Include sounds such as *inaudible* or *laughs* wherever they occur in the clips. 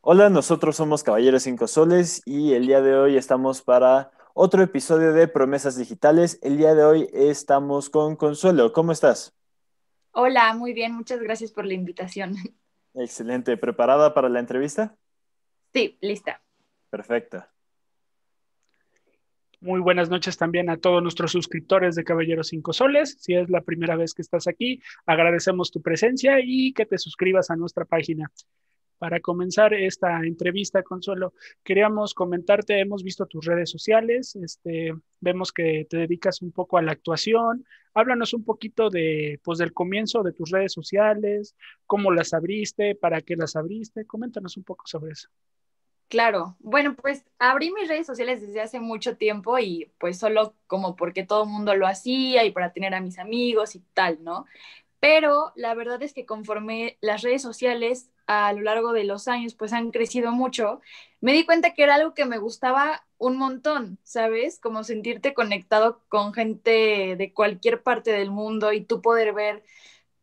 Hola, nosotros somos Caballeros Cinco Soles y el día de hoy estamos para otro episodio de Promesas Digitales. El día de hoy estamos con Consuelo. ¿Cómo estás? Hola, muy bien, muchas gracias por la invitación. *laughs* Excelente, ¿preparada para la entrevista? Sí, lista. Perfecto. Muy buenas noches también a todos nuestros suscriptores de Caballero Cinco Soles. Si es la primera vez que estás aquí, agradecemos tu presencia y que te suscribas a nuestra página. Para comenzar esta entrevista, Consuelo, queríamos comentarte, hemos visto tus redes sociales, este, vemos que te dedicas un poco a la actuación. Háblanos un poquito de, pues, del comienzo de tus redes sociales, cómo las abriste, para qué las abriste. Coméntanos un poco sobre eso. Claro, bueno, pues abrí mis redes sociales desde hace mucho tiempo y pues solo como porque todo el mundo lo hacía y para tener a mis amigos y tal, ¿no? Pero la verdad es que conforme las redes sociales a lo largo de los años pues han crecido mucho, me di cuenta que era algo que me gustaba un montón, ¿sabes? Como sentirte conectado con gente de cualquier parte del mundo y tú poder ver,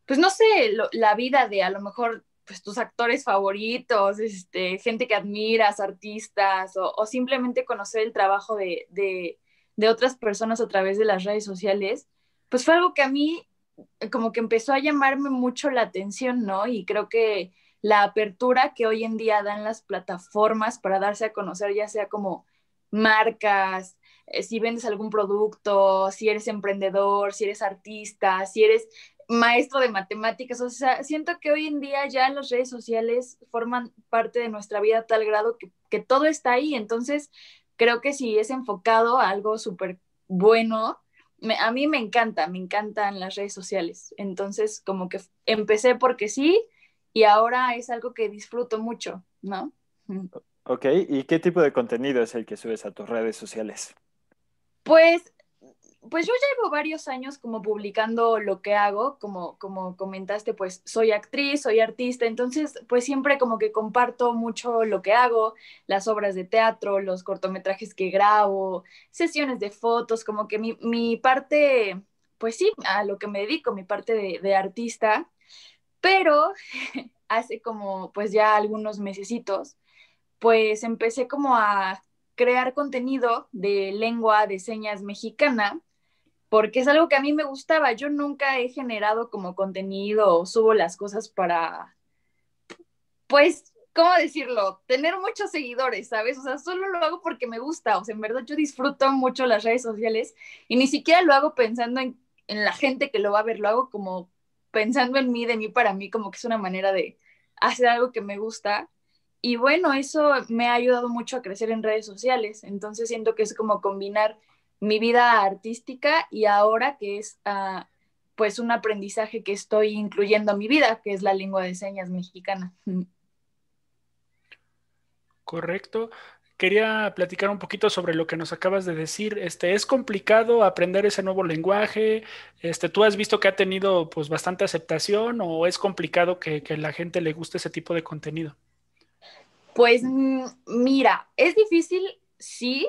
pues no sé, la vida de a lo mejor pues, tus actores favoritos, este, gente que admiras, artistas, o, simplemente conocer el trabajo de, otras personas a través de las redes sociales, pues fue algo que a mí eh, como que empezó a llamarme mucho la atención, ¿no? Y creo que la apertura que hoy en día dan las plataformas para darse a conocer, ya sea como marcas, eh, si vendes algún producto, si eres emprendedor, si eres artista, si eres maestro de matemáticas. O sea, siento que hoy en día ya las redes sociales forman parte de nuestra vida a tal grado que, todo está ahí. Entonces, creo que si es enfocado a algo súper bueno, a mí me encanta, me encantan las redes sociales. Entonces, como que empecé porque sí y ahora es algo que disfruto mucho, ¿no? Ok, ¿y qué tipo de contenido es el que subes a tus redes sociales? Pues pues yo llevo varios años como publicando lo que hago, como, como comentaste, pues soy actriz, soy artista, entonces pues siempre como que comparto mucho lo que hago, las obras de teatro, los cortometrajes que grabo, sesiones de fotos, como que mi, parte, pues sí, a lo que me dedico, mi parte de, de artista, pero *laughs* hace como pues ya algunos mesecitos, pues empecé como a crear contenido de lengua de señas mexicana porque es algo que a mí me gustaba. Yo nunca he generado como contenido o subo las cosas para, pues, ¿cómo decirlo? Tener muchos seguidores, ¿sabes? O sea, solo lo hago porque me gusta. O sea, en verdad yo disfruto mucho las redes sociales y ni siquiera lo hago pensando en, la gente que lo va a ver, lo hago como pensando en mí, de mí para mí, como que es una manera de hacer algo que me gusta. Y bueno, eso me ha ayudado mucho a crecer en redes sociales. Entonces siento que es como combinar mi vida artística y ahora que es ah, pues un aprendizaje que estoy incluyendo a mi vida, que es la lengua de señas mexicana. Correcto. Quería platicar un poquito sobre lo que nos acabas de decir. Este, es complicado aprender ese nuevo lenguaje. Este, ¿tú has visto que ha tenido pues bastante aceptación o es complicado que, que la gente le guste ese tipo de contenido? Pues mm, mira, es difícil, sí,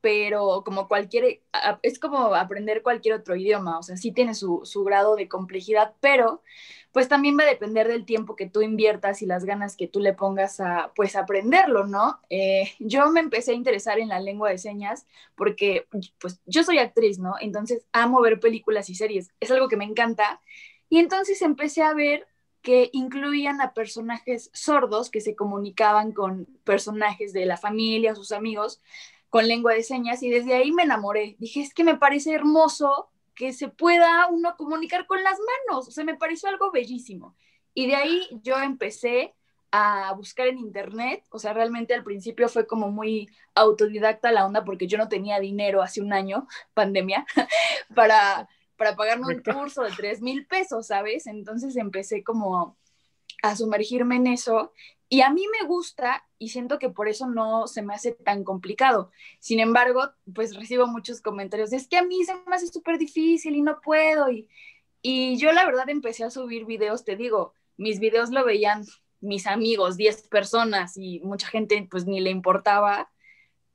pero como cualquier, es como aprender cualquier otro idioma, o sea, sí tiene su, grado de complejidad, pero pues también va a depender del tiempo que tú inviertas y las ganas que tú le pongas a, pues, aprenderlo, ¿no? Eh, yo me empecé a interesar en la lengua de señas porque, pues, yo soy actriz, ¿no? Entonces amo ver películas y series, es algo que me encanta, y entonces empecé a ver que incluían a personajes sordos que se comunicaban con personajes de la familia, sus amigos, con lengua de señas y desde ahí me enamoré. Dije, es que me parece hermoso que se pueda uno comunicar con las manos, o sea, me pareció algo bellísimo. Y de ahí yo empecé a buscar en internet, o sea, realmente al principio fue como muy autodidacta la onda porque yo no tenía dinero hace un año, *laughs* pandemia, *laughs* para, para pagarme un curso de 3 mil pesos, ¿sabes? Entonces empecé como a sumergirme en eso. Y a mí me gusta y siento que por eso no se me hace tan complicado. Sin embargo, pues recibo muchos comentarios, es que a mí se me hace súper difícil y no puedo. Y, y yo la verdad empecé a subir videos, te digo, mis videos lo veían mis amigos, 10 personas y mucha gente pues ni le importaba,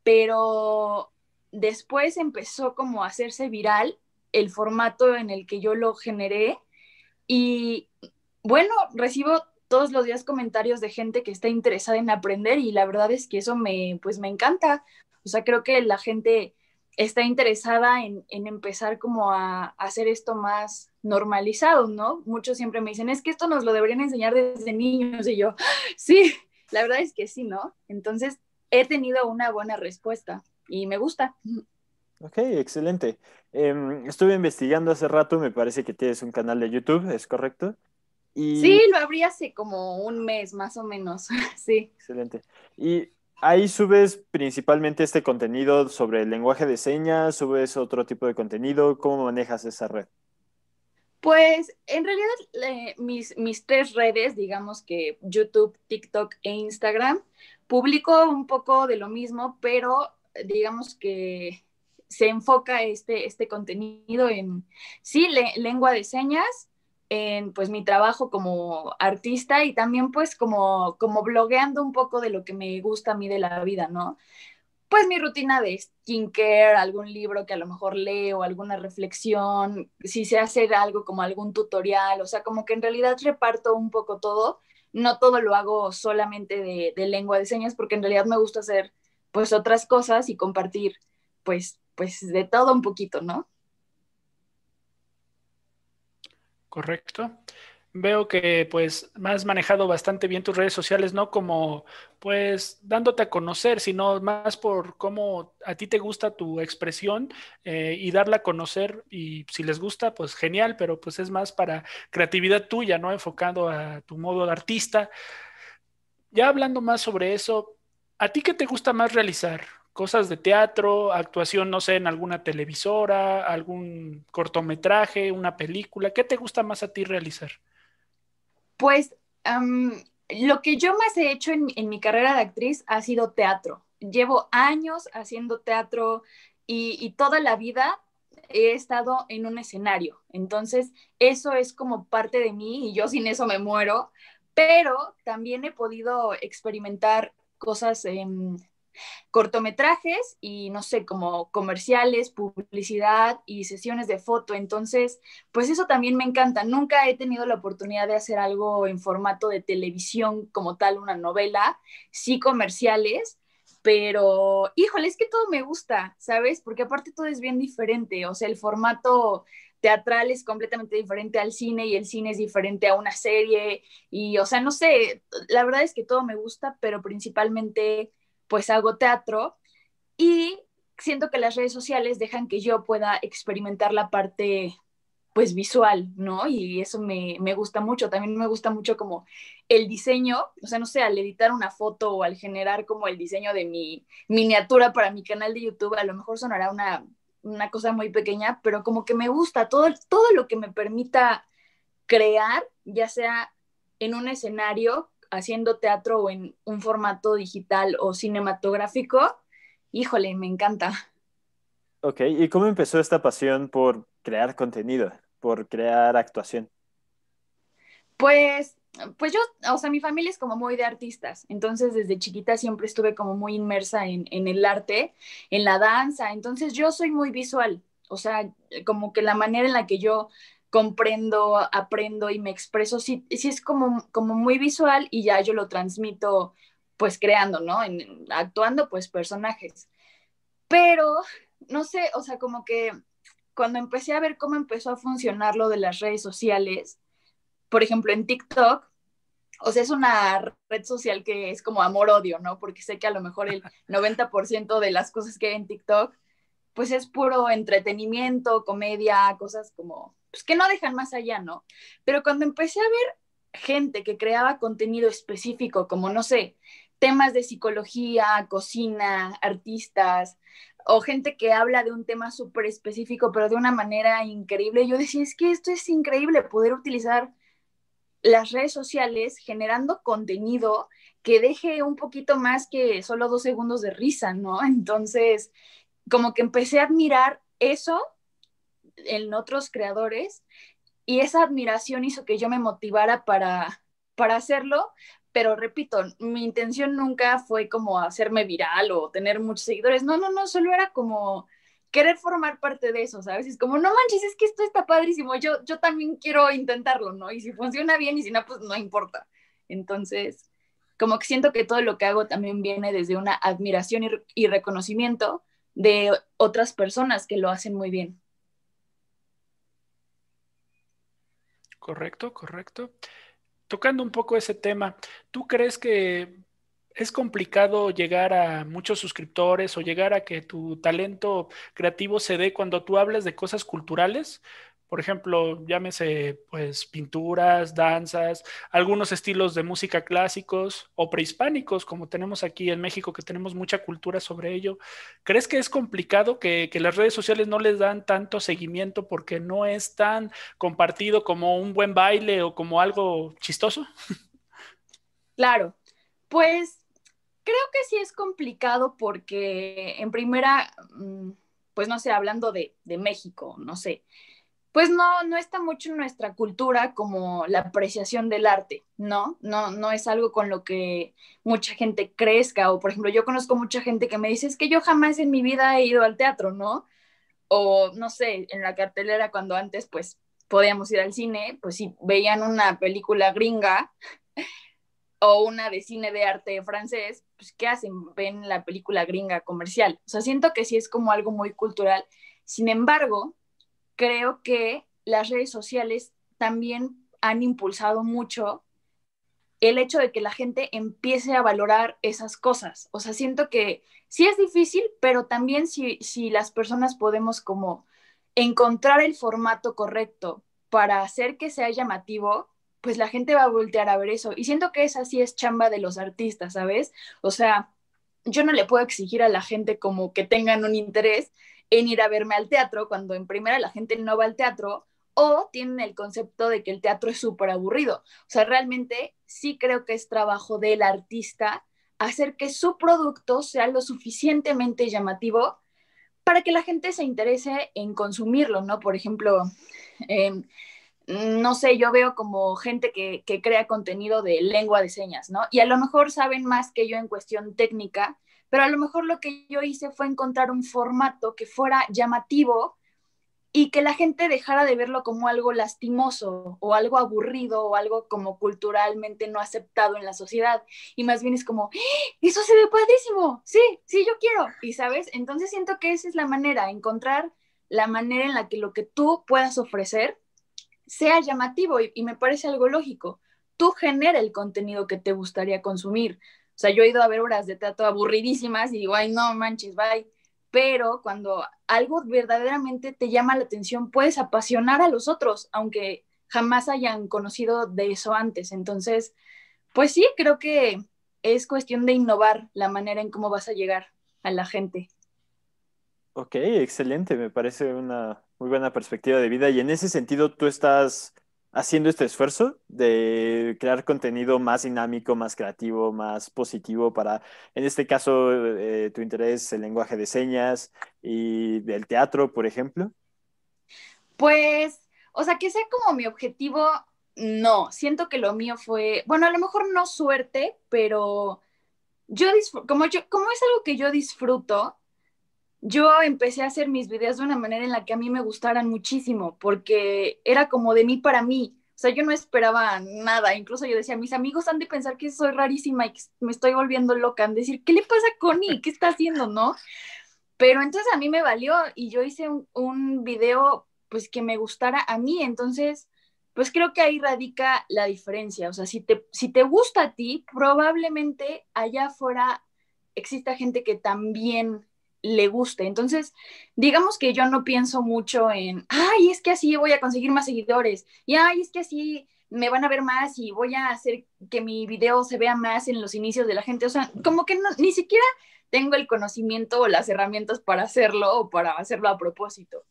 pero después empezó como a hacerse viral el formato en el que yo lo generé y bueno, recibo todos los días comentarios de gente que está interesada en aprender y la verdad es que eso me, pues me encanta. O sea, creo que la gente está interesada en, empezar como a, hacer esto más normalizado, ¿no? Muchos siempre me dicen, es que esto nos lo deberían enseñar desde niños y yo, *laughs* sí, la verdad es que sí, ¿no? Entonces, he tenido una buena respuesta y me gusta. Ok, excelente. Em, estuve investigando hace rato, me parece que tienes un canal de YouTube, ¿es correcto? Sí, lo abrí hace como un mes más o menos, *laughs* sí. Excelente. Y ahí subes principalmente este contenido sobre el lenguaje de señas, subes otro tipo de contenido, ¿cómo manejas esa red? Pues en realidad mis, tres redes, digamos que YouTube, TikTok e Instagram, publico un poco de lo mismo, pero eh, digamos que se enfoca este, este contenido en, sí, lengua de señas en pues mi trabajo como artista y también pues como, como blogueando un poco de lo que me gusta a mí de la vida, ¿no? Pues mi rutina de skincare, algún libro que a lo mejor leo, alguna reflexión, si sé hacer algo como algún tutorial, o sea, como que en realidad reparto un poco todo, no todo lo hago solamente de, de lengua de señas porque en realidad me gusta hacer pues otras cosas y compartir pues pues de todo un poquito, ¿no? Correcto. Veo que pues has manejado bastante bien tus redes sociales, no como pues dándote a conocer, sino más por cómo a ti te gusta tu expresión eh, y darla a conocer y si les gusta, pues genial, pero pues es más para creatividad tuya, ¿no? Enfocado a tu modo de artista. Ya hablando más sobre eso, ¿a ti qué te gusta más realizar? cosas de teatro, actuación, no sé, en alguna televisora, algún cortometraje, una película. ¿Qué te gusta más a ti realizar? Pues lo que yo más he hecho en, mi carrera de actriz ha sido teatro. Llevo años haciendo teatro y, toda la vida he estado en un escenario. Entonces, eso es como parte de mí y yo sin eso me muero. Pero también he podido experimentar cosas en cortometrajes y no sé, como comerciales, publicidad y sesiones de foto. Entonces, pues eso también me encanta. Nunca he tenido la oportunidad de hacer algo en formato de televisión como tal, una novela, sí comerciales, pero híjole, es que todo me gusta, ¿sabes? Porque aparte todo es bien diferente, o sea, el formato teatral es completamente diferente al cine y el cine es diferente a una serie y, o sea, no sé, la verdad es que todo me gusta, pero principalmente pues hago teatro y siento que las redes sociales dejan que yo pueda experimentar la parte pues visual, ¿no? Y eso me, gusta mucho. También me gusta mucho como el diseño, o sea, no sé, al editar una foto o al generar como el diseño de mi miniatura para mi canal de YouTube, a lo mejor sonará una, una cosa muy pequeña, pero como que me gusta todo, todo lo que me permita crear, ya sea en un escenario haciendo teatro o en un formato digital o cinematográfico, híjole, me encanta. Ok, ¿y cómo empezó esta pasión por crear contenido, por crear actuación? Pues, pues yo, o sea, mi familia es como muy de artistas, entonces desde chiquita siempre estuve como muy inmersa en, en el arte, en la danza, entonces yo soy muy visual, o sea, como que la manera en la que yo comprendo, aprendo y me expreso, sí, es como, como muy visual y ya yo lo transmito pues creando, ¿no? actuando pues personajes. Pero, no sé, o sea, como que cuando empecé a ver cómo empezó a funcionar lo de las redes sociales, por ejemplo, en TikTok, o sea, es una red social que es como amor-odio, ¿no? Porque sé que a lo mejor el 90% de las cosas que hay en TikTok pues es puro entretenimiento, comedia, cosas como, pues que no dejan más allá, ¿no? Pero cuando empecé a ver gente que creaba contenido específico, como, no sé, temas de psicología, cocina, artistas, o gente que habla de un tema súper específico, pero de una manera increíble, yo decía, es que esto es increíble, poder utilizar las redes sociales generando contenido que deje un poquito más que solo dos segundos de risa, ¿no? *laughs* Entonces, como que empecé a admirar eso en otros creadores y esa admiración hizo que yo me motivara para, hacerlo, pero repito, mi intención nunca fue como hacerme viral o tener muchos seguidores, no, no, no, solo era como querer formar parte de eso, ¿sabes? Es como, no manches, es que esto está padrísimo, yo, yo también quiero intentarlo, ¿no? Y si funciona bien y si no, pues no importa. Entonces, como que siento que todo lo que hago también viene desde una admiración y, y reconocimiento de otras personas que lo hacen muy bien. Correcto, correcto. Tocando un poco ese tema, ¿tú crees que es complicado llegar a muchos suscriptores o llegar a que tu talento creativo se dé cuando tú hablas de cosas culturales? Por ejemplo, llámese pues pinturas, danzas, algunos estilos de música clásicos o prehispánicos, como tenemos aquí en México, que tenemos mucha cultura sobre ello. ¿Crees que es complicado que, las redes sociales no les dan tanto seguimiento porque no es tan compartido como un buen baile o como algo chistoso? Claro, pues creo que sí es complicado porque en primera, mm, pues no sé, hablando de, de México, no sé pues no, no está mucho en nuestra cultura como la apreciación del arte, ¿no? No, no es algo con lo que mucha gente crezca, o por ejemplo, yo conozco mucha gente que me dice, es que yo jamás en mi vida he ido al teatro, ¿no? O no sé, en la cartelera cuando antes pues podíamos ir al cine, pues si veían una película gringa *laughs* o una de cine de arte francés, pues ¿qué hacen? Ven la película gringa comercial. O sea, siento que sí es como algo muy cultural. Sin embargo, creo que las redes sociales también han impulsado mucho el hecho de que la gente empiece a valorar esas cosas. O sea, siento que sí es difícil, pero también si, las personas podemos como encontrar el formato correcto para hacer que sea llamativo, pues la gente va a voltear a ver eso. Y siento que esa sí es chamba de los artistas, ¿sabes? O sea, yo no le puedo exigir a la gente como que tengan un interés en ir a verme al teatro cuando en primera la gente no va al teatro o tienen el concepto de que el teatro es súper aburrido. O sea, realmente sí creo que es trabajo del artista hacer que su producto sea lo suficientemente llamativo para que la gente se interese en consumirlo, ¿no? Por ejemplo, em, Mm, no sé, yo veo como gente que, crea contenido de lengua de señas, ¿no? Y a lo mejor saben más que yo en cuestión técnica, pero a lo mejor lo que yo hice fue encontrar un formato que fuera llamativo y que la gente dejara de verlo como algo lastimoso o algo aburrido o algo como culturalmente no aceptado en la sociedad. Y más bien es como, ¡Ah! eso se ve padrísimo, sí, sí, yo quiero. Y sabes, entonces siento que esa es la manera, encontrar la manera en la que lo que tú puedas ofrecer sea llamativo y, me parece algo lógico. Tú genera el contenido que te gustaría consumir. O sea, yo he ido a ver horas de trato aburridísimas y digo, ay, no manches, bye. Pero cuando algo verdaderamente te llama la atención, puedes apasionar a los otros, aunque jamás hayan conocido de eso antes. Entonces, pues sí, creo que es cuestión de innovar la manera en cómo vas a llegar a la gente. Ok, excelente, me parece una muy buena perspectiva de vida y en ese sentido tú estás haciendo este esfuerzo de crear contenido más dinámico, más creativo, más positivo para, en este caso, eh, tu interés, el lenguaje de señas y del teatro, por ejemplo? Pues, o sea, que sea como mi objetivo, no, siento que lo mío fue, bueno, a lo mejor no suerte, pero yo como, yo, como es algo que yo disfruto, yo empecé a hacer mis videos de una manera en la que a mí me gustaran muchísimo, porque era como de mí para mí. O sea, yo no esperaba nada. Incluso yo decía, mis amigos han de pensar que soy rarísima y que me estoy volviendo loca. Han de decir, ¿qué le pasa a Connie? ¿Qué está haciendo? ¿No? Pero entonces a mí me valió y yo hice un, video pues que me gustara a mí. Entonces, pues creo que ahí radica la diferencia. O sea, si te, si te gusta a ti, probablemente allá afuera exista gente que también le guste. Entonces, digamos que yo no pienso mucho en, ay, es que así voy a conseguir más seguidores, y ay, es que así me van a ver más y voy a hacer que mi video se vea más en los inicios de la gente. O sea, como que ni siquiera tengo el conocimiento o las herramientas para hacerlo o para hacerlo a propósito.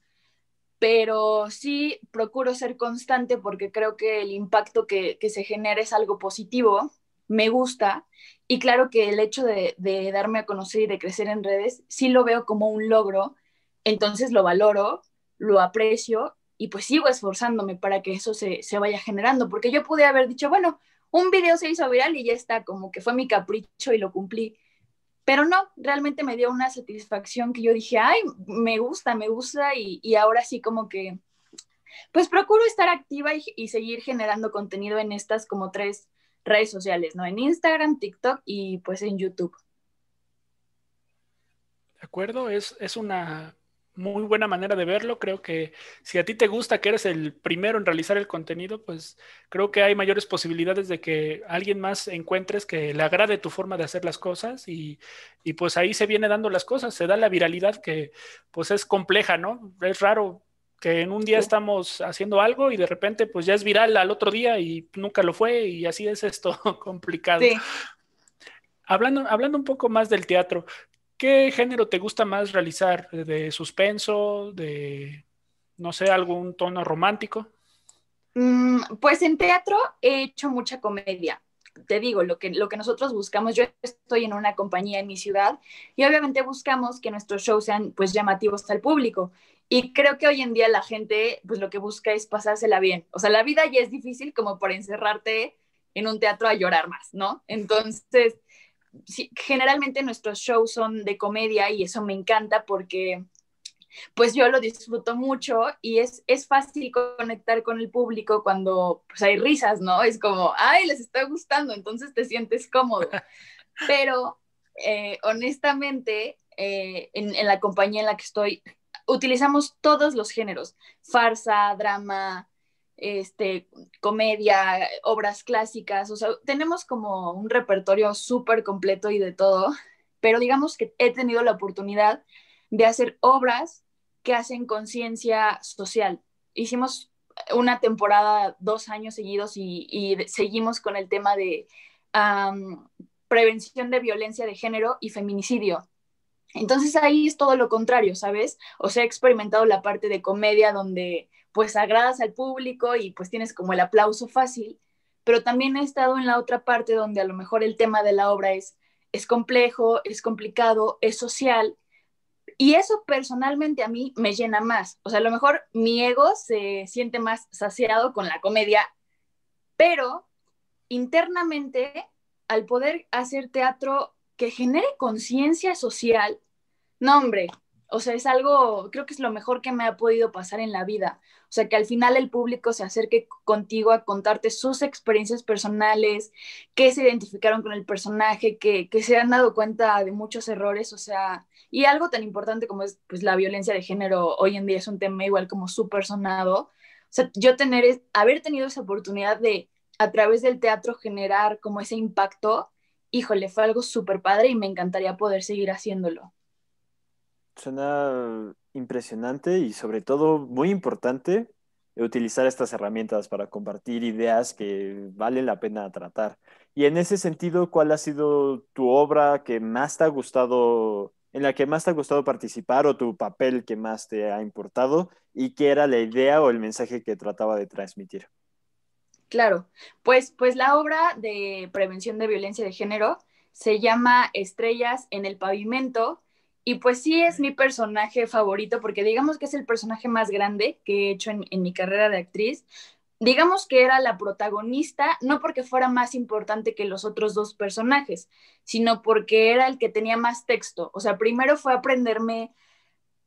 Pero sí procuro ser constante porque creo que el impacto que, que se genera es algo positivo me gusta y claro que el hecho de, darme a conocer y de crecer en redes, sí lo veo como un logro, entonces lo valoro, lo aprecio y pues sigo esforzándome para que eso se, vaya generando, porque yo pude haber dicho, bueno, un video se hizo viral y ya está, como que fue mi capricho y lo cumplí. Pero no, realmente me dio una satisfacción que yo dije, ay, me gusta, me gusta y, ahora sí como que, pues procuro estar activa y seguir generando contenido en estas como tres redes sociales, ¿no? En Instagram, TikTok y pues en YouTube. De acuerdo, es, es una muy buena manera de verlo. Creo que si a ti te gusta que eres el primero en realizar el contenido, pues creo que hay mayores posibilidades de que alguien más encuentres que le agrade tu forma de hacer las cosas y, y pues ahí se viene dando las cosas, se da la viralidad que pues es compleja, ¿no? Es raro en un día estamos haciendo algo y de repente pues ya es viral al otro día y nunca lo fue y así es esto *laughs* complicado. Hablando, hablando un poco más del teatro, ¿qué género te gusta más realizar? ¿De suspenso? ¿De, no sé, algún tono romántico? Mm, pues en teatro he hecho mucha comedia. Te digo, lo que, lo que nosotros buscamos, yo estoy en una compañía en mi ciudad y obviamente buscamos que nuestros shows sean pues llamativos al público. Y creo que hoy en día la gente, pues lo que busca es pasársela bien. O sea, la vida ya es difícil como por encerrarte en un teatro a llorar más, ¿no? Entonces, generalmente nuestros shows son de comedia y eso me encanta porque pues yo lo disfruto mucho y es, es fácil conectar con el público cuando pues, hay risas, ¿no? Es como, ay, les está gustando, entonces te sientes cómodo. *laughs* Pero eh, honestamente, eh, en, la compañía en la que estoy, utilizamos todos los géneros, farsa, drama, este, comedia, obras clásicas, o sea, tenemos como un repertorio súper completo y de todo, pero digamos que he tenido la oportunidad de hacer obras que hacen conciencia social. Hicimos una temporada dos años seguidos y, seguimos con el tema de prevención de violencia de género y feminicidio. Entonces ahí es todo lo contrario, ¿sabes? O sea, he experimentado la parte de comedia donde pues agradas al público y pues tienes como el aplauso fácil, pero también he estado en la otra parte donde a lo mejor el tema de la obra es, es complejo, es complicado, es social, y eso personalmente a mí me llena más. O sea, a lo mejor mi ego se siente más saciado con la comedia, pero internamente, al poder hacer teatro que genere conciencia social, no, o sea, es algo, creo que es lo mejor que me ha podido pasar en la vida. O sea, que al final el público se acerque contigo a contarte sus experiencias personales, que se identificaron con el personaje, que, que se han dado cuenta de muchos errores, o sea, y algo tan importante como es pues, la violencia de género, hoy en día es un tema igual como súper sonado. O sea, yo tener, haber tenido esa oportunidad de a través del teatro generar como ese impacto, híjole, fue algo súper padre y me encantaría poder seguir haciéndolo suena impresionante y sobre todo muy importante utilizar estas herramientas para compartir ideas que valen la pena tratar. Y en ese sentido, ¿cuál ha sido tu obra que más te ha gustado, en la que más te ha gustado participar o tu papel que más te ha importado y qué era la idea o el mensaje que trataba de transmitir? Claro, pues, pues la obra de prevención de violencia de género se llama Estrellas en el Pavimento y pues sí es mi personaje favorito, porque digamos que es el personaje más grande que he hecho en, mi carrera de actriz. Digamos que era la protagonista, no porque fuera más importante que los otros dos personajes, sino porque era el que tenía más texto. O sea, primero fue aprenderme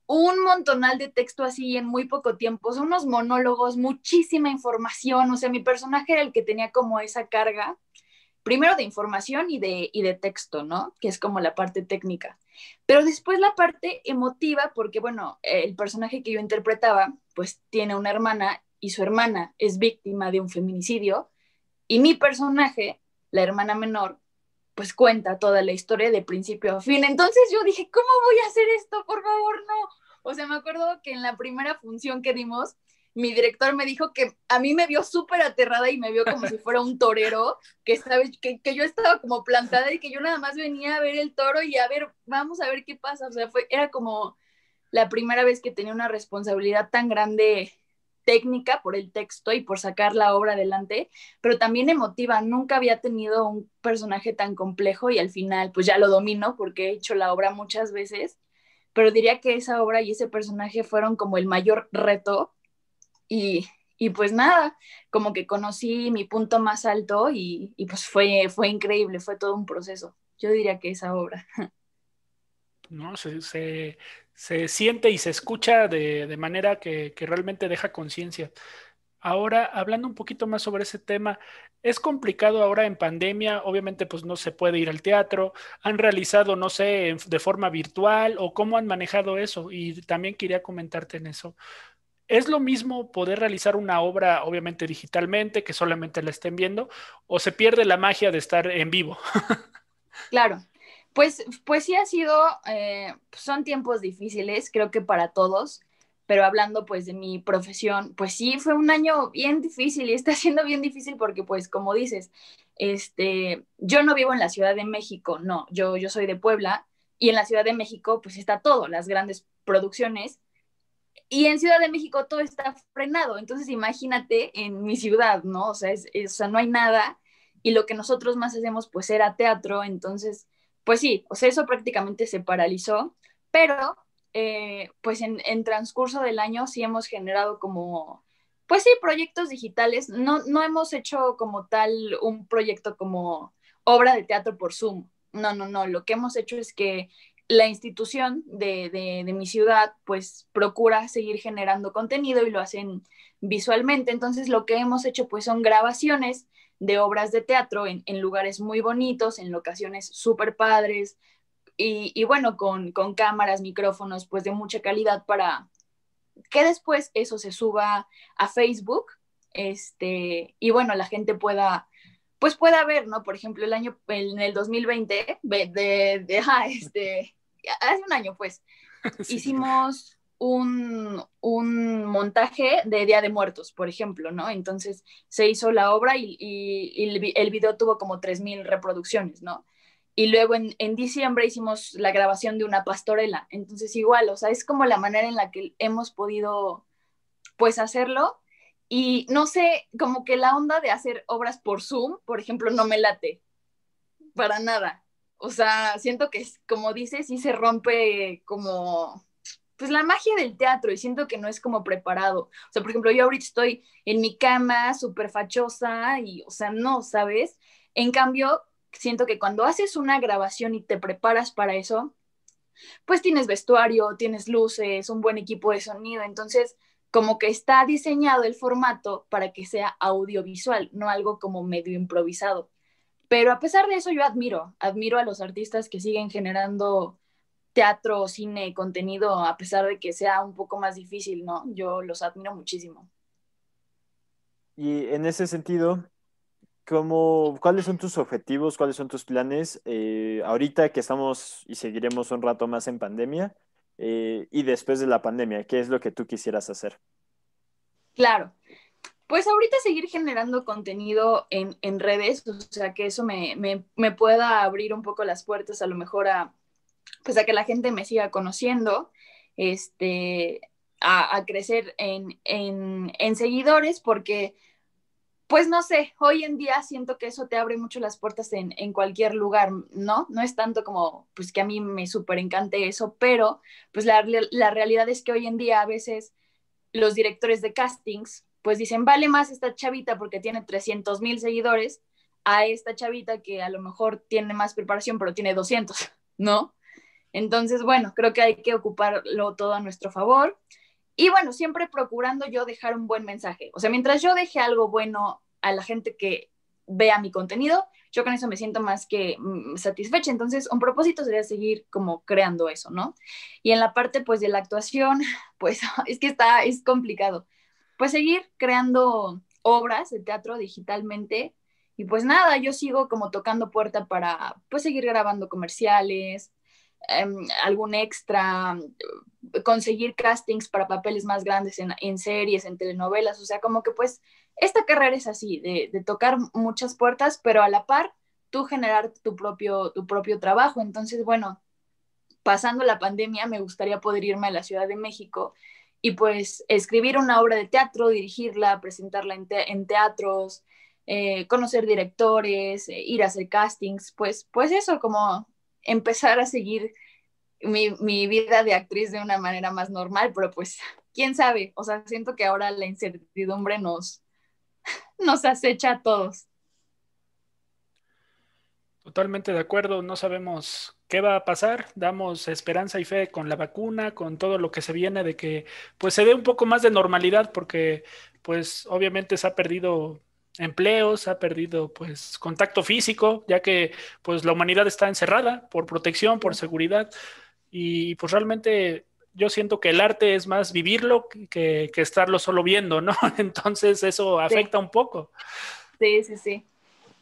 un montonal de texto así en muy poco tiempo, son unos monólogos, muchísima información, o sea, mi personaje era el que tenía como esa carga primero de información y de, de texto, ¿no? Que es como la parte técnica. Pero después la parte emotiva, porque bueno, el personaje que yo interpretaba, pues tiene una hermana y su hermana es víctima de un feminicidio y mi personaje, la hermana menor, pues cuenta toda la historia de principio a fin. Entonces yo dije, ¿cómo voy a hacer esto? Por favor, no. O sea, me acuerdo que en la primera función que dimos, mi director me dijo que a mí me vio súper aterrada y me vio como si *laughs* fuera un torero, que, que, yo estaba como plantada y que yo nada más venía a ver el toro y a ver, vamos a ver qué pasa. O sea, fue, era como la primera vez que tenía una responsabilidad tan grande técnica por el texto y por sacar la obra adelante, pero también emotiva. Nunca había tenido un personaje tan complejo y al final pues ya lo domino porque he hecho la obra muchas veces, pero diría que esa obra y ese personaje fueron como el mayor reto y, pues nada, como que conocí mi punto más alto y, pues fue, fue increíble, fue todo un proceso. Yo diría que esa obra. *laughs* No, se, siente y se escucha de, manera que, que, realmente deja conciencia. Ahora, hablando un poquito más sobre ese tema, es complicado ahora en pandemia, obviamente pues no se puede ir al teatro, han realizado, no sé, de forma virtual o cómo han manejado eso y también quería comentarte en eso ¿Es lo mismo poder realizar una obra, obviamente digitalmente, que solamente la estén viendo, o se pierde la magia de estar en vivo? *laughs* claro, pues, pues sí ha sido, eh, son tiempos difíciles, creo que para todos, pero hablando pues de mi profesión, pues sí, fue un año bien difícil y está *laughs* siendo bien difícil porque pues como dices, este, yo no vivo en la Ciudad de México, no, yo, yo soy de Puebla y en la Ciudad de México pues está todo, las grandes producciones y en Ciudad de México todo está frenado, entonces imagínate en mi ciudad, ¿no? O sea, no hay nada y lo que nosotros más hacemos pues era teatro, entonces, pues sí, o sea, eso prácticamente se paralizó, pero eh, pues en, en, transcurso del año sí hemos generado como, pues sí, proyectos digitales, no, no hemos hecho como tal un proyecto como obra de teatro por Zoom, no, no, no, lo que hemos hecho es que la institución de, mi ciudad pues procura seguir generando contenido y lo hacen visualmente. Entonces lo que hemos hecho pues son grabaciones de obras de teatro en, lugares muy bonitos, en locaciones súper padres y, bueno, con, cámaras, micrófonos pues de mucha calidad para que después eso se suba a Facebook este, y bueno, la gente pueda pues puede haber, ¿no? Por ejemplo, el año, en el 2020, de, de, ah, este, hace un año, pues, *laughs* hicimos un, montaje de Día de Muertos, por ejemplo, ¿no? Entonces se hizo la obra y, el, video tuvo como 3.000 reproducciones, ¿no? Y luego en, en, diciembre hicimos la grabación de una pastorela. Entonces igual, o sea, es como la manera en la que hemos podido, pues, hacerlo y no sé, como que la onda de hacer obras por Zoom, por ejemplo, no me late. Para nada. O sea, siento que, es como dices, sí se rompe como, pues la magia del teatro y siento que no es como preparado. O sea, por ejemplo, yo ahorita estoy en mi cama súper fachosa y, o sea, no, ¿sabes? En cambio, siento que cuando haces una grabación y te preparas para eso, pues tienes vestuario, tienes luces, un buen equipo de sonido. Entonces, como que está diseñado el formato para que sea audiovisual, no algo como medio improvisado. Pero a pesar de eso yo admiro, admiro a los artistas que siguen generando teatro, cine, contenido, a pesar de que sea un poco más difícil, ¿no? Yo los admiro muchísimo. Y en ese sentido, ¿cómo, ¿cuáles son tus objetivos? ¿Cuáles son tus planes? Eh, ahorita que estamos y seguiremos un rato más en pandemia, eh, y después de la pandemia? ¿Qué es lo que tú quisieras hacer? Claro. Pues ahorita seguir generando contenido en, redes, o sea, que eso me, me, pueda abrir un poco las puertas a lo mejor a, pues a que la gente me siga conociendo, este, a, a crecer en, en, en seguidores, porque pues no sé, hoy en día siento que eso te abre mucho las puertas en, cualquier lugar, ¿no? No es tanto como, pues que a mí me súper encante eso, pero pues la, la, realidad es que hoy en día a veces los directores de castings pues dicen, vale más esta chavita porque tiene 300 mil seguidores a esta chavita que a lo mejor tiene más preparación pero tiene 200, ¿no? Entonces, bueno, creo que hay que ocuparlo todo a nuestro favor y bueno, siempre procurando yo dejar un buen mensaje. O sea, mientras yo deje algo bueno a la gente que vea mi contenido, yo con eso me siento más que mm, satisfecha. Entonces, un propósito sería seguir como creando eso, ¿no? Y en la parte pues de la actuación, *laughs* pues *laughs* es que está, es complicado. Pues seguir creando obras de teatro digitalmente. Y pues nada, yo sigo como tocando puerta para pues seguir grabando comerciales, Em, algún extra, conseguir castings para papeles más grandes en, series, en telenovelas, o sea, como que pues esta carrera es así, de, tocar muchas puertas, pero a la par tú generar tu propio, tu propio trabajo. Entonces, bueno, pasando la pandemia, me gustaría poder irme a la Ciudad de México y pues escribir una obra de teatro, dirigirla, presentarla en, teatros, eh, conocer directores, eh, ir a hacer castings, pues, pues eso, como empezar a seguir mi, vida de actriz de una manera más normal, pero pues, quién sabe, o sea, siento que ahora la incertidumbre nos, *laughs* nos acecha a todos. Totalmente de acuerdo, no sabemos qué va a pasar, damos esperanza y fe con la vacuna, con todo lo que se viene de que pues se dé un poco más de normalidad porque pues obviamente se ha perdido empleos, ha perdido pues contacto físico, ya que pues la humanidad está encerrada por protección, por seguridad y pues realmente yo siento que el arte es más vivirlo que, que estarlo solo viendo, ¿no? *laughs* Entonces eso afecta un poco. Sí, sí, sí,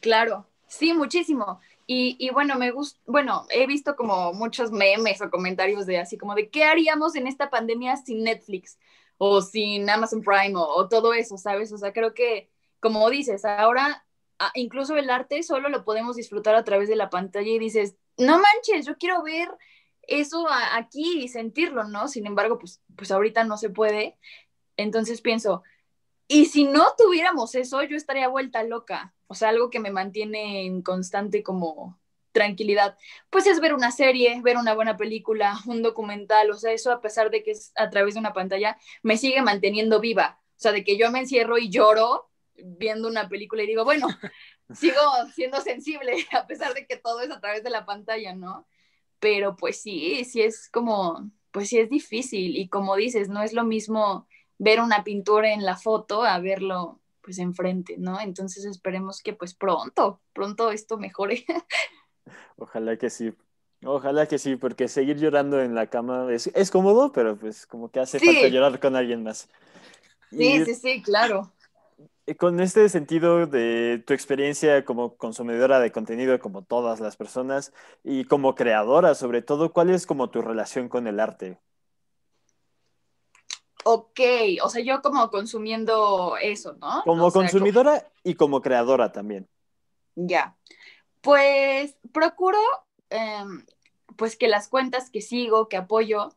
claro, sí, muchísimo. Y, y, bueno, me gusta, bueno, he visto como muchos memes o comentarios de así como de qué haríamos en esta pandemia sin Netflix o sin Amazon Prime o todo eso, ¿sabes? O sea, creo que como dices, ahora ah, incluso el arte solo lo podemos disfrutar a través de la pantalla y dices, no manches, yo quiero ver eso aquí y sentirlo, ¿no? Sin embargo, pues, pues ahorita no se puede. Entonces pienso, y si no tuviéramos eso, yo estaría vuelta loca. O sea, algo que me mantiene en constante como tranquilidad, pues es ver una serie, ver una buena película, un documental, o sea, eso a pesar de que es a través de una pantalla, me sigue manteniendo viva. O sea, de que yo me encierro y lloro viendo una película y digo, bueno, *laughs* sigo siendo sensible *laughs* a pesar de que todo es a través de la pantalla, ¿no? Pero pues sí, sí es como, pues sí es difícil y como dices, no es lo mismo ver una pintura en la foto a verlo pues enfrente, ¿no? Entonces esperemos que pues pronto, pronto esto mejore. *laughs* Ojalá que sí. Ojalá que sí, porque seguir llorando en la cama es, cómodo, pero pues como que hace falta llorar con alguien más. Sí, sí, sí, claro. Eh, con este sentido de tu experiencia como consumidora de contenido, como todas las personas, y como creadora sobre todo, ¿cuál es como tu relación con el arte? Ok, o sea, yo como consumiendo eso, ¿no? Como consumidora y como creadora también. Ya, pues procuro em, pues que las cuentas que sigo, que apoyo,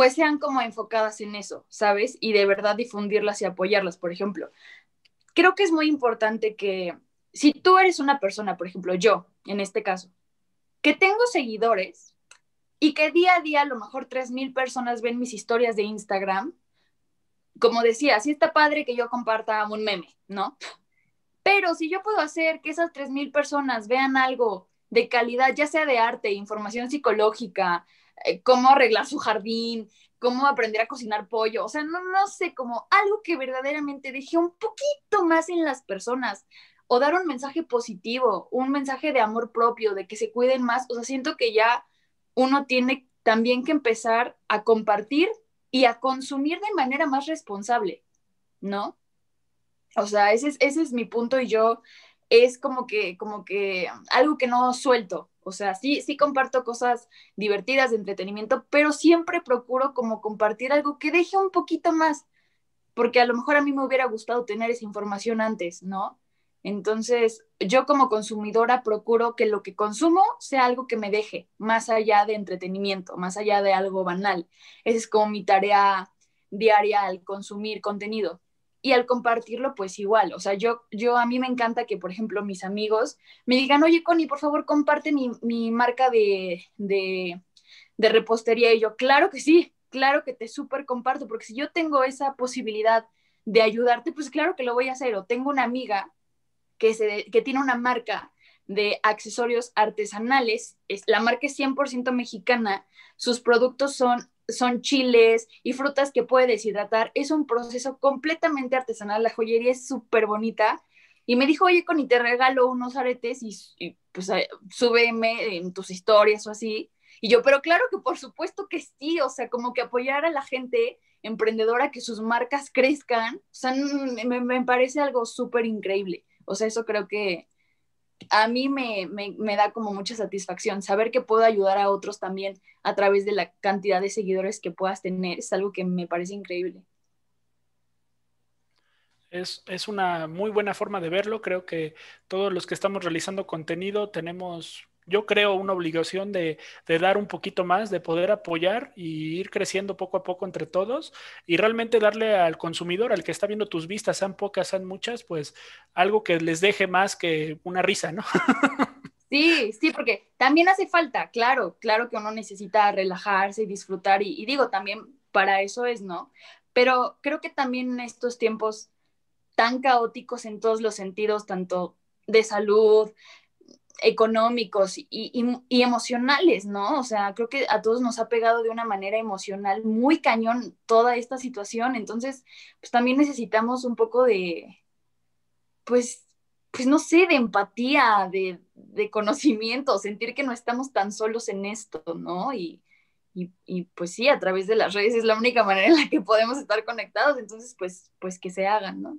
pues sean como enfocadas en eso, ¿sabes? Y de verdad difundirlas y apoyarlas, por ejemplo. Creo que es muy importante que si tú eres una persona, por ejemplo, yo, en este caso, que tengo seguidores y que día a día a lo mejor 3.000 personas ven mis historias de Instagram, como decía, sí está padre que yo comparta un meme, ¿no? Pero si yo puedo hacer que esas 3.000 personas vean algo de calidad, ya sea de arte, información psicológica, eh, cómo arreglar su jardín, cómo aprender a cocinar pollo, o sea, no, no sé, como algo que verdaderamente deje un poquito más en las personas o dar un mensaje positivo, un mensaje de amor propio, de que se cuiden más, o sea, siento que ya uno tiene también que empezar a compartir y a consumir de manera más responsable, ¿no? O sea, ese es, ese es mi punto y yo es como que, como que algo que no suelto, o sea, sí, sí comparto cosas divertidas de entretenimiento, pero siempre procuro como compartir algo que deje un poquito más, porque a lo mejor a mí me hubiera gustado tener esa información antes, ¿no? Entonces, yo como consumidora procuro que lo que consumo sea algo que me deje, más allá de entretenimiento, más allá de algo banal. Esa es como mi tarea diaria al consumir contenido y al compartirlo, pues igual, o sea, yo, yo a mí me encanta que, por ejemplo, mis amigos me digan, oye, Connie, por favor, comparte mi, marca de, de, repostería. Y yo, claro que sí, claro que te súper comparto, porque si yo tengo esa posibilidad de ayudarte, pues claro que lo voy a hacer. O tengo una amiga que, se, tiene una marca de accesorios artesanales, es, la marca es 100% mexicana, sus productos son son chiles y frutas que puedes deshidratar. Es un proceso completamente artesanal, la joyería es súper bonita. Y me dijo, oye, Connie, te regalo unos aretes y, pues eh, súbeme en tus historias o así. Y yo, pero claro que por supuesto que sí, o sea, como que apoyar a la gente emprendedora, que sus marcas crezcan, o sea, mm, me, me parece algo súper increíble. O sea, eso creo que, a mí me, me, da como mucha satisfacción saber que puedo ayudar a otros también a través de la cantidad de seguidores que puedas tener. Es algo que me parece increíble. Es, es una muy buena forma de verlo. Creo que todos los que estamos realizando contenido tenemos yo creo, una obligación de, dar un poquito más, de poder apoyar y ir creciendo poco a poco entre todos y realmente darle al consumidor, al que está viendo tus vistas, sean pocas, sean muchas, pues algo que les deje más que una risa, ¿no? *laughs* Sí, sí, porque también hace falta, claro, claro que uno necesita relajarse y disfrutar y, y digo, también para eso es, ¿no? Pero creo que también en estos tiempos tan caóticos en todos los sentidos, tanto de salud, económicos y, emocionales, ¿no? O sea, creo que a todos nos ha pegado de una manera emocional muy cañón toda esta situación, entonces, pues también necesitamos un poco de, pues, pues no sé, de empatía, de, conocimiento, sentir que no estamos tan solos en esto, ¿no? Y, y, pues sí, a través de las redes es la única manera en la que podemos estar conectados, entonces, pues, pues que se hagan, ¿no?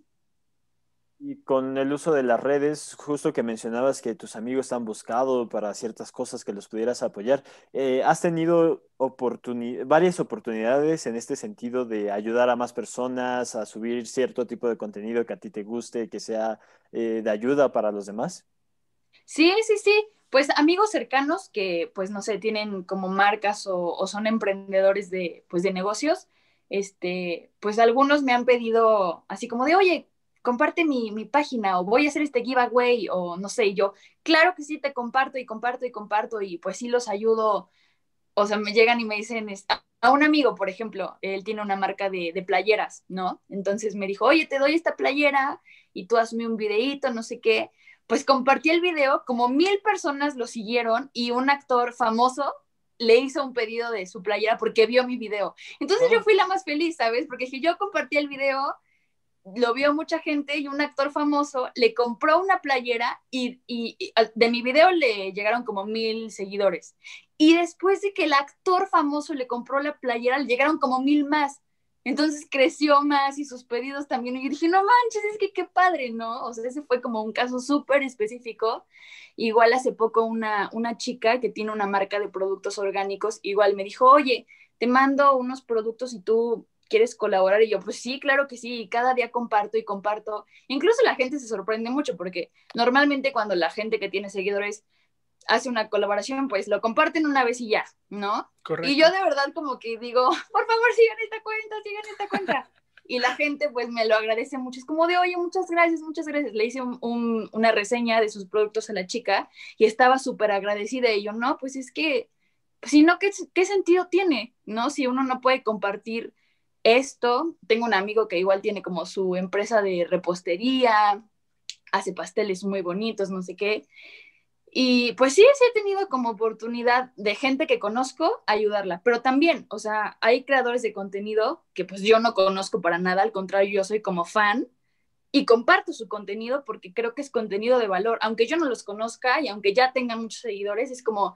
Y con el uso de las redes, justo que mencionabas que tus amigos están han buscado para ciertas cosas que los pudieras apoyar, eh, ¿has tenido varias oportunidades en este sentido de ayudar a más personas a subir cierto tipo de contenido que a ti te guste, que sea eh, de ayuda para los demás? Sí, sí, sí. Pues amigos cercanos que, pues no sé, tienen como marcas o, o son emprendedores de, pues, de negocios, este, pues algunos me han pedido así como de, oye, comparte mi, página o voy a hacer este giveaway o no sé, yo, claro que sí, te comparto y comparto y comparto y pues sí los ayudo. O sea, me llegan y me dicen, a un amigo, por ejemplo, él tiene una marca de, de playeras, ¿no? Entonces me dijo, oye, te doy esta playera y tú hazme un videíto, no sé qué. Pues compartí el video, como mil personas lo siguieron y un actor famoso le hizo un pedido de su playera porque vio mi video. Entonces yo oh. fui la más feliz, ¿sabes? Porque si yo compartí el video, lo vio mucha gente y un actor famoso le compró una playera y, de mi video le llegaron como mil seguidores. Y después de que el actor famoso le compró la playera, le llegaron como mil más. Entonces creció más y sus pedidos también. Y yo dije, no manches, es que qué padre, ¿no? O sea, ese fue como un caso súper específico. Igual hace poco una, una chica que tiene una marca de productos orgánicos, igual me dijo, oye, te mando unos productos y tú ¿quieres colaborar? Y yo, pues sí, claro que sí, cada día comparto y comparto. Incluso la gente se sorprende mucho porque normalmente cuando la gente que tiene seguidores hace una colaboración, pues lo comparten una vez y ya, ¿no? Correcto. Y yo de verdad como que digo, por favor, sigan esta cuenta, sigan esta cuenta. y la gente pues me lo agradece mucho. Es como de, oye, muchas gracias, muchas gracias. Le hice una reseña de sus productos a la chica y estaba súper agradecida. Y yo, no, pues es que, pues, si no, ¿qué, ¿qué sentido tiene? ¿No? Si uno no puede compartir esto, tengo un amigo que igual tiene como su empresa de repostería, hace pasteles muy bonitos, no sé qué. Y pues sí, sí he tenido como oportunidad de gente que conozco ayudarla, pero también, o sea, hay creadores de contenido que pues yo no conozco para nada, al contrario, yo soy como fan y comparto su contenido porque creo que es contenido de valor, aunque yo no los conozca y aunque ya tengan muchos seguidores, es como,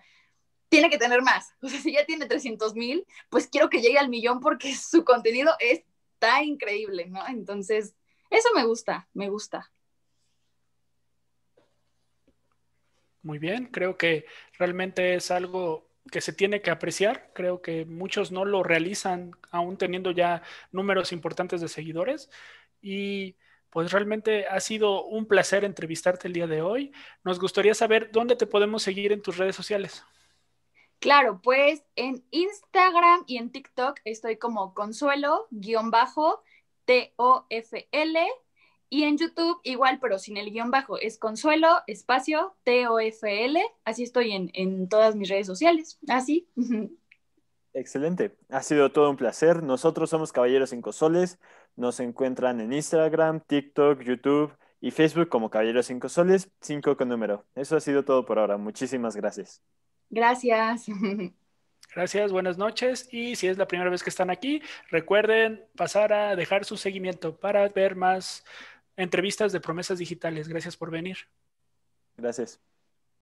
tiene que tener más. O sea, si ya tiene 300 mil, pues quiero que llegue al millón porque *laughs* su contenido es tan increíble, ¿no? Entonces, eso me gusta, me gusta. Muy bien, creo que realmente es algo que se tiene que apreciar. Creo que muchos no lo realizan aún teniendo ya números importantes de seguidores. Y pues realmente ha sido un placer entrevistarte el día de hoy. Nos gustaría saber dónde te podemos seguir en tus redes sociales. Claro, pues en Instagram y en TikTok estoy como consuelo-tofl y en YouTube igual, pero sin el guión bajo, es consuelo espacio tofl. Así estoy en, todas mis redes sociales. Así. Excelente, ha sido todo un placer. Nosotros somos Caballeros Cinco Soles. Nos encuentran en Instagram, TikTok, YouTube y Facebook como Caballeros Cinco Soles, 5 con número. Eso ha sido todo por ahora. Muchísimas gracias. Gracias. *laughs* Gracias, buenas noches. Y si es la primera vez que están aquí, recuerden pasar a dejar su seguimiento para ver más entrevistas de promesas digitales. Gracias por venir. Gracias.